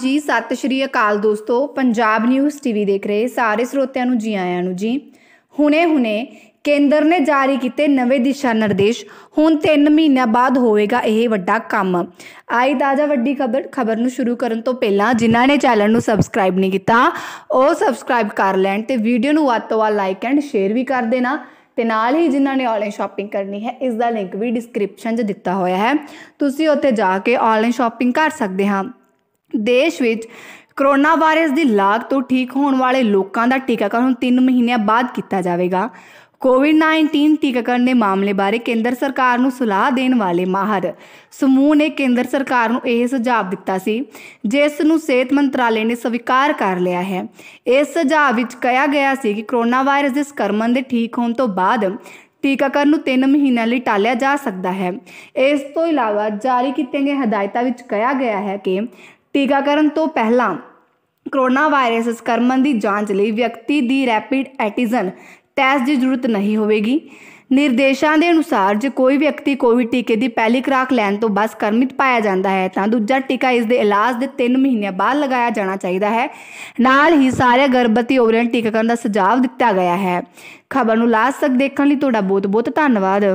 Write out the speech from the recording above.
ਜੀ ਸਤਿ ਸ਼੍ਰੀ ਅਕਾਲ ਦੋਸਤੋ ਪੰਜਾਬ ਨਿਊਜ਼ ਟੀਵੀ ਦੇਖ ਰਹੇ ਸਾਰੇ ਸਰੋਤਿਆਂ ਨੂੰ ਜੀ ਆਇਆਂ ਨੂੰ ਜੀ ਹੁਣੇ-ਹੁਣੇ ਕੇਂਦਰ ਨੇ ਜਾਰੀ ਕੀਤੇ ਨਵੇਂ ਦਿਸ਼ਾ ਨਿਰਦੇਸ਼ ਹੁਣ 3 ਮਹੀਨਿਆਂ ਬਾਅਦ ਹੋਵੇਗਾ ਇਹ ਵੱਡਾ ਕੰਮ ਆਈ ਤਾਜ਼ਾ ਵੱਡੀ ਖਬਰ ਖਬਰ ਨੂੰ ਸ਼ੁਰੂ ਕਰਨ ਤੋਂ ਪਹਿਲਾਂ ਜਿਨ੍ਹਾਂ ਨੇ ਚੈਨਲ ਨੂੰ ਸਬਸਕ੍ਰਾਈਬ ਨਹੀਂ ਕੀਤਾ ਉਹ ਸਬਸਕ੍ਰਾਈਬ ਕਰ ਲੈਣ ਤੇ ਵੀਡੀਓ ਨੂੰ ਵੱਧ ਤੋਂ ਵੱਧ ਲਾਈਕ ਐਂਡ ਸ਼ੇਅਰ ਵੀ ਕਰ ਦੇਣਾ ਤੇ ਨਾਲ ਹੀ ਜਿਨ੍ਹਾਂ ਨੇ ਆਨਲਾਈਨ ਸ਼ਾਪਿੰਗ ਕਰਨੀ ਹੈ ਇਸ ਦਾ ਲਿੰਕ ਵੀ ਡਿਸਕ੍ਰਿਪਸ਼ਨ 'ਚ ਦਿੱਤਾ ਹੋਇਆ ਹੈ ਤੁਸੀਂ ਉੱਥੇ ਜਾ ਕੇ ਆਨਲਾਈਨ ਸ਼ਾਪਿੰਗ ਕਰ ਸਕਦੇ ਹਾਂ ਦੇਸ਼ ਵਿੱਚ ਕਰੋਨਾ ਵਾਇਰਸ ਦੀ ਲਾਗ ਤੋਂ ਠੀਕ ਹੋਣ ਵਾਲੇ ਲੋਕਾਂ ਦਾ ਟੀਕਾਕਰਨ 3 ਮਹੀਨਿਆਂ ਬਾਅਦ ਕੀਤਾ ਜਾਵੇਗਾ ਕੋਵਿਡ-19 ਟੀਕਾਕਰਨ ਦੇ ਮਾਮਲੇ ਬਾਰੇ ਕੇਂਦਰ ਸਰਕਾਰ ਨੂੰ ਸਲਾਹ ਦੇਣ ਵਾਲੇ ਮਾਹਰ ਸਮੂਹ ਨੇ ਕੇਂਦਰ ਸਰਕਾਰ ਨੂੰ ਇਹ ਸੁਝਾਅ ਦਿੱਤਾ ਸੀ ਜਿਸ ਨੂੰ ਸਿਹਤ ਮੰਤਰਾਲੇ ਨੇ ਸਵੀਕਾਰ ਕਰ ਲਿਆ ਹੈ ਇਸ ਸੁਝਾਅ ਵਿੱਚ ਕਿਹਾ ਗਿਆ ਸੀ ਕਿ ਕਰੋਨਾ ਵਾਇਰਸ ਦੇ ਸਕਰਮਨ ਦੇ ਠੀਕ ਹੋਣ ਤੋਂ ਬਾਅਦ ਟੀਕਾਕਰਨ ਨੂੰ 3 ਮਹੀਨਿਆਂ ਲਈ ਟਾਲਿਆ ਜਾ ਸਕਦਾ ਹੈ ਇਸ ਤੋਂ ਇਲਾਵਾ ਜਾਰੀ ਕੀਤੇ ਗਏ ਹਦਾਇਤਾਂ ਵਿੱਚ ਕਿਹਾ ਗਿਆ ਹੈ ਕਿ ਟੀਕਾਕਰਨ ਤੋਂ ਪਹਿਲਾਂ ਕਰੋਨਾ ਵਾਇਰਸ ਸਕਰਮਨ ਦੀ ਜਾਂਚ ਲਈ ਵਿਅਕਤੀ ਦੀ ਰੈਪਿਡ ਐਂਟੀਜਨ ਟੈਸਟ ਦੀ ਜ਼ਰੂਰਤ ਨਹੀਂ ਹੋਵੇਗੀ ਨਿਰਦੇਸ਼ਾਂ ਦੇ ਅਨੁਸਾਰ ਜੇ ਕੋਈ ਵਿਅਕਤੀ ਕੋਵਿਡ ਟੀਕੇ ਦੀ ਪਹਿਲੀ ਖੁਰਾਕ ਲੈਣ ਤੋਂ ਬਾਅਦ ਕਰਮਿਤ ਪਾਇਆ ਜਾਂਦਾ ਹੈ ਤਾਂ ਦੂਜਾ ਟੀਕਾ ਇਸ ਦੇ ਇਲਾਜ ਦੇ 3 ਮਹੀਨਿਆਂ ਬਾਅਦ ਲਗਾਇਆ ਜਾਣਾ ਚਾਹੀਦਾ ਹੈ ਨਾਲ ਹੀ ਸਾਰੇ ਗਰਭਵਤੀ ਔਰਤਾਂ ਟੀਕਾਕਰਨ ਦਾ ਸੁਝਾਅ ਦਿੱਤਾ ਗਿਆ ਹੈ ਖਬਰ ਨੂੰ ਲਾਸਟ ਤੱਕ ਦੇਖਣ ਲਈ ਤੁਹਾਡਾ ਬਹੁਤ ਬਹੁਤ ਧੰਨਵਾਦ